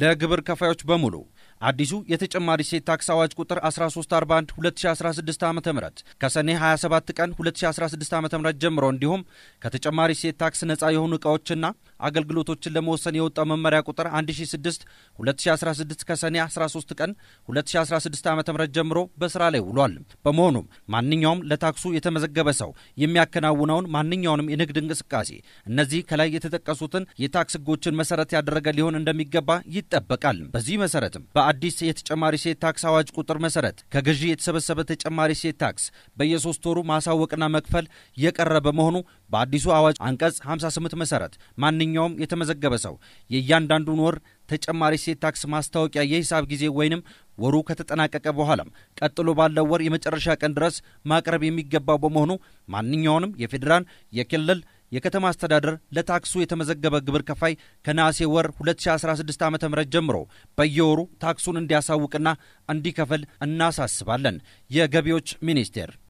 ለግብር ከፋዮች በሙሉ አዲሱ የተጨማሪ እሴት ታክስ አዋጅ ቁጥር 1341 2016 ዓ ም ከሰኔ 27 ቀን 2016 ዓ ም ጀምሮ እንዲሁም ከተጨማሪ እሴት ታክስ ነፃ የሆኑ እቃዎችና አገልግሎቶችን ለመወሰን የወጣው መመሪያ ቁጥር 1006 2016 ከሰኔ 13 ቀን 2016 ዓ ም ጀምሮ በስራ ላይ ውሏል። በመሆኑም ማንኛውም ለታክሱ የተመዘገበ ሰው የሚያከናውነውን ማንኛውንም የንግድ እንቅስቃሴ እነዚህ ከላይ የተጠቀሱትን የታክስ ህጎችን መሰረት ያደረገ ሊሆን እንደሚገባ ይጠበቃል። በዚህ መሰረትም በአዲስ የተጨማሪ እሴት ታክስ አዋጅ ቁጥር መሰረት ከገዢ የተሰበሰበ ተጨማሪ እሴት ታክስ በየሶስት ወሩ ማሳወቅና መክፈል የቀረ በመሆኑ በአዲሱ አዋጅ አንቀጽ 58 መሰረት ማንኛውም የተመዘገበ ሰው የእያንዳንዱን ወር ተጨማሪ እሴት ታክስ ማስታወቂያ የሂሳብ ጊዜ ወይንም ወሩ ከተጠናቀቀ በኋላም ቀጥሎ ባለው ወር የመጨረሻ ቀን ድረስ ማቅረብ የሚገባው በመሆኑ ማንኛውንም የፌዴራል የክልል የከተማ አስተዳደር ለታክሱ የተመዘገበ ግብር ከፋይ ከነሐሴ ወር 2016 ዓ ም ጀምሮ በየወሩ ታክሱን እንዲያሳውቅና እንዲከፍል እናሳስባለን። የገቢዎች ሚኒስቴር